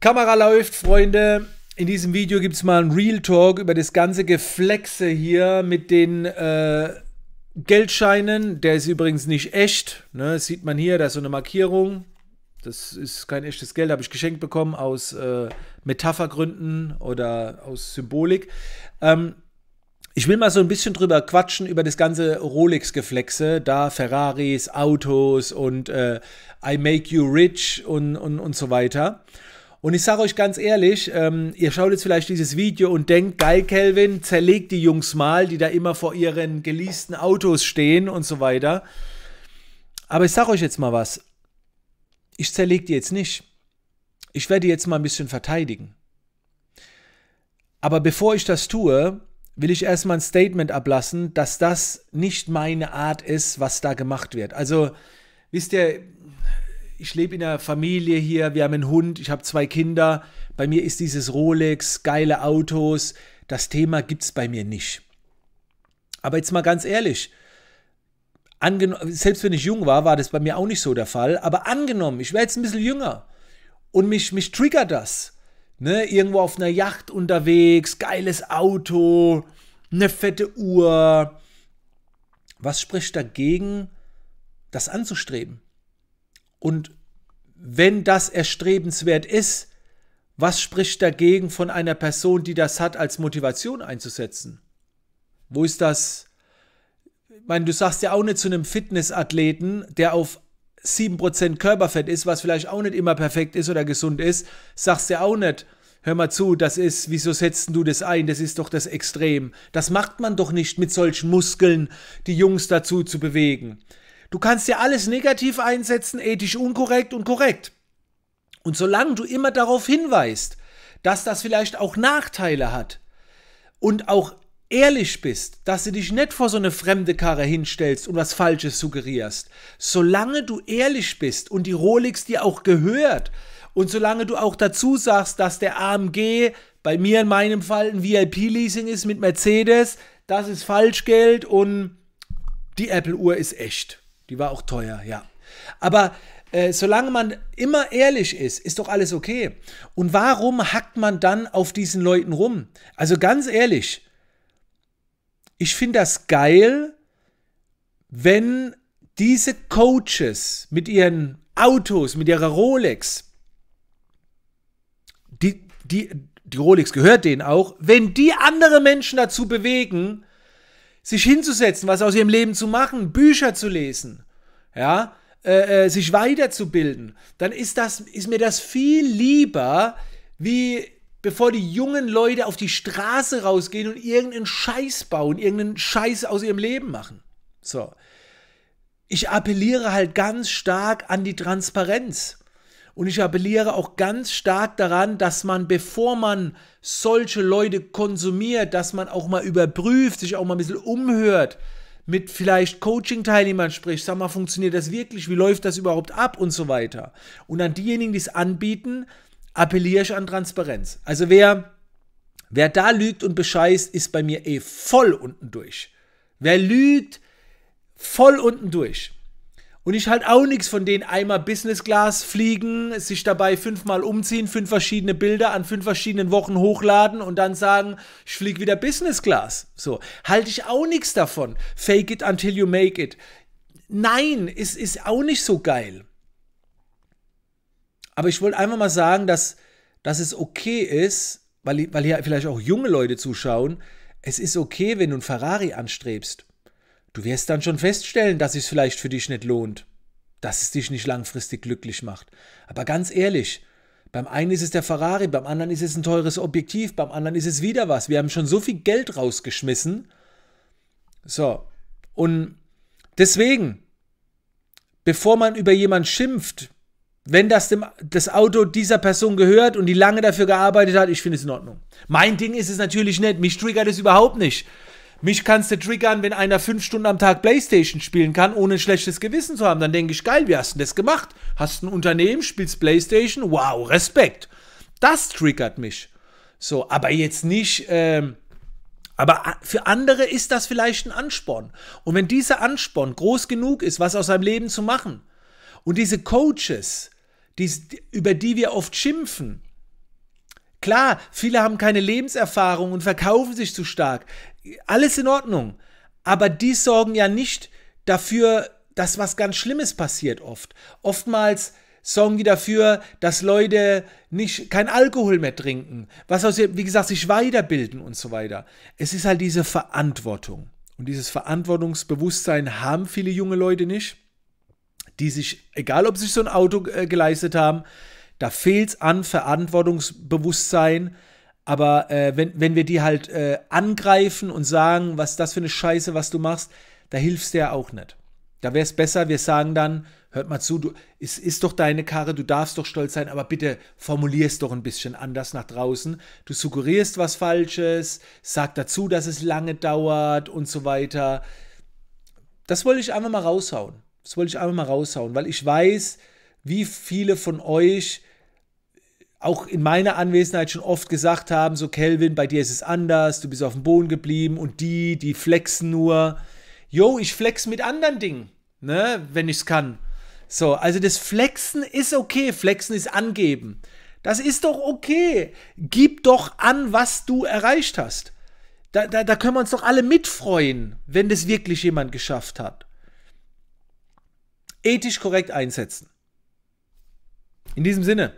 Kamera läuft, Freunde. In diesem Video gibt es mal einen Real Talk über das ganze Geflexe hier mit den äh, Geldscheinen. Der ist übrigens nicht echt. Ne? Das sieht man hier, da ist so eine Markierung. Das ist kein echtes Geld, habe ich geschenkt bekommen aus äh, Metaphergründen oder aus Symbolik. Ähm, ich will mal so ein bisschen drüber quatschen über das ganze Rolex-Geflexe, da Ferraris, Autos und äh, I Make You Rich und, und, und so weiter. Und ich sage euch ganz ehrlich, ähm, ihr schaut jetzt vielleicht dieses Video und denkt, geil, Kelvin, zerlegt die Jungs mal, die da immer vor ihren geleasten Autos stehen und so weiter. Aber ich sage euch jetzt mal was. Ich zerleg die jetzt nicht. Ich werde die jetzt mal ein bisschen verteidigen. Aber bevor ich das tue, will ich erstmal ein Statement ablassen, dass das nicht meine Art ist, was da gemacht wird. Also, wisst ihr, ich lebe in einer Familie hier, wir haben einen Hund, ich habe zwei Kinder, bei mir ist dieses Rolex, geile Autos, das Thema gibt es bei mir nicht. Aber jetzt mal ganz ehrlich, selbst wenn ich jung war, war das bei mir auch nicht so der Fall, aber angenommen, ich wäre jetzt ein bisschen jünger und mich, mich triggert das. Ne, irgendwo auf einer Yacht unterwegs, geiles Auto, eine fette Uhr. Was spricht dagegen, das anzustreben? Und wenn das erstrebenswert ist, was spricht dagegen von einer Person, die das hat, als Motivation einzusetzen? Wo ist das? Ich meine, du sagst ja auch nicht zu einem Fitnessathleten, der auf 7% Körperfett ist, was vielleicht auch nicht immer perfekt ist oder gesund ist, sagst ja auch nicht, hör mal zu, das ist, wieso setzt du das ein? Das ist doch das Extrem. Das macht man doch nicht mit solchen Muskeln, die Jungs dazu zu bewegen. Du kannst ja alles negativ einsetzen, ethisch unkorrekt und korrekt. Und solange du immer darauf hinweist, dass das vielleicht auch Nachteile hat und auch ehrlich bist, dass du dich nicht vor so eine fremde Karre hinstellst und was Falsches suggerierst, solange du ehrlich bist und die Rolex dir auch gehört und solange du auch dazu sagst, dass der AMG bei mir in meinem Fall ein VIP-Leasing ist mit Mercedes, das ist Falschgeld und die Apple-Uhr ist echt. Die war auch teuer, ja. Aber äh, solange man immer ehrlich ist, ist doch alles okay. Und warum hackt man dann auf diesen Leuten rum? Also ganz ehrlich, ich finde das geil, wenn diese Coaches mit ihren Autos, mit ihrer Rolex, die, die, die Rolex gehört denen auch, wenn die andere Menschen dazu bewegen, sich hinzusetzen, was aus ihrem Leben zu machen, Bücher zu lesen, ja, äh, äh, sich weiterzubilden, dann ist, das, ist mir das viel lieber, wie bevor die jungen Leute auf die Straße rausgehen und irgendeinen Scheiß bauen, irgendeinen Scheiß aus ihrem Leben machen. So. Ich appelliere halt ganz stark an die Transparenz. Und ich appelliere auch ganz stark daran, dass man, bevor man solche Leute konsumiert, dass man auch mal überprüft, sich auch mal ein bisschen umhört, mit vielleicht Coaching-Teilnehmern spricht, sag mal, funktioniert das wirklich, wie läuft das überhaupt ab und so weiter. Und an diejenigen, die es anbieten, appelliere ich an Transparenz. Also wer, wer da lügt und bescheißt, ist bei mir eh voll unten durch. Wer lügt, voll unten durch. Und ich halt auch nichts von denen einmal Business Class fliegen, sich dabei fünfmal umziehen, fünf verschiedene Bilder an fünf verschiedenen Wochen hochladen und dann sagen, ich fliege wieder Business Class. So, halte ich auch nichts davon. Fake it until you make it. Nein, es ist, auch nicht so geil. Aber ich wollte einfach mal sagen, dass, dass es okay ist, weil, weil hier vielleicht auch junge Leute zuschauen, es ist okay, wenn du ein Ferrari anstrebst. Du wirst dann schon feststellen, dass es vielleicht für dich nicht lohnt, dass es dich nicht langfristig glücklich macht. Aber ganz ehrlich, beim einen ist es der Ferrari, beim anderen ist es ein teures Objektiv, beim anderen ist es wieder was. Wir haben schon so viel Geld rausgeschmissen. So, und deswegen, bevor man über jemanden schimpft, wenn das, dem, das Auto dieser Person gehört und die lange dafür gearbeitet hat, ich finde es in Ordnung. Mein Ding ist es natürlich nicht, mich triggert es überhaupt nicht. Mich kannst du triggern, wenn einer fünf Stunden am Tag Playstation spielen kann, ohne ein schlechtes Gewissen zu haben. Dann denke ich, geil, wie hast du das gemacht? Hast ein Unternehmen, spielst Playstation, wow, Respekt. Das triggert mich. So, aber jetzt nicht, ähm, aber für andere ist das vielleicht ein Ansporn. Und wenn dieser Ansporn groß genug ist, was aus seinem Leben zu machen, und diese Coaches, die, über die wir oft schimpfen, Klar, viele haben keine Lebenserfahrung und verkaufen sich zu stark. Alles in Ordnung. Aber die sorgen ja nicht dafür, dass was ganz Schlimmes passiert oft. Oftmals sorgen die dafür, dass Leute nicht kein Alkohol mehr trinken, was aus wie gesagt sich weiterbilden und so weiter. Es ist halt diese Verantwortung und dieses Verantwortungsbewusstsein haben viele junge Leute nicht, die sich egal ob sie sich so ein Auto äh, geleistet haben, da fehlt es an Verantwortungsbewusstsein. Aber äh, wenn, wenn wir die halt äh, angreifen und sagen, was ist das für eine Scheiße, was du machst, da hilfst du ja auch nicht. Da wäre es besser, wir sagen dann, hört mal zu, du, es ist doch deine Karre, du darfst doch stolz sein, aber bitte formulierst doch ein bisschen anders nach draußen. Du suggerierst was Falsches, sag dazu, dass es lange dauert und so weiter. Das wollte ich einfach mal raushauen. Das wollte ich einfach mal raushauen, weil ich weiß, wie viele von euch auch in meiner Anwesenheit schon oft gesagt haben, so Kelvin, bei dir ist es anders, du bist auf dem Boden geblieben und die, die flexen nur. Yo, ich flex mit anderen Dingen, ne, wenn es kann. So, also das Flexen ist okay, Flexen ist angeben. Das ist doch okay. Gib doch an, was du erreicht hast. Da, da, da können wir uns doch alle mitfreuen, wenn das wirklich jemand geschafft hat. Ethisch korrekt einsetzen. In diesem Sinne.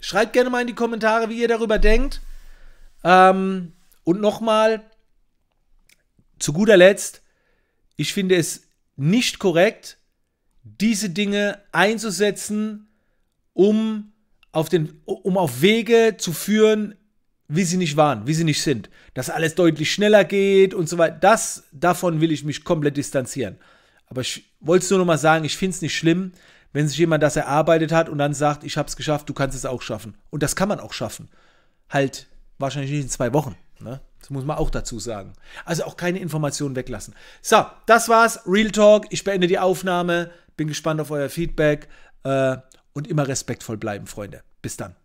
Schreibt gerne mal in die Kommentare, wie ihr darüber denkt. Ähm, und nochmal, zu guter Letzt, ich finde es nicht korrekt, diese Dinge einzusetzen, um auf, den, um auf Wege zu führen, wie sie nicht waren, wie sie nicht sind. Dass alles deutlich schneller geht und so weiter. Das, davon will ich mich komplett distanzieren. Aber ich wollte es nur nochmal sagen, ich finde es nicht schlimm, wenn sich jemand das erarbeitet hat und dann sagt, ich habe es geschafft, du kannst es auch schaffen. Und das kann man auch schaffen. Halt wahrscheinlich nicht in zwei Wochen. Ne? Das muss man auch dazu sagen. Also auch keine Informationen weglassen. So, das war's. Real Talk. Ich beende die Aufnahme. Bin gespannt auf euer Feedback. Äh, und immer respektvoll bleiben, Freunde. Bis dann.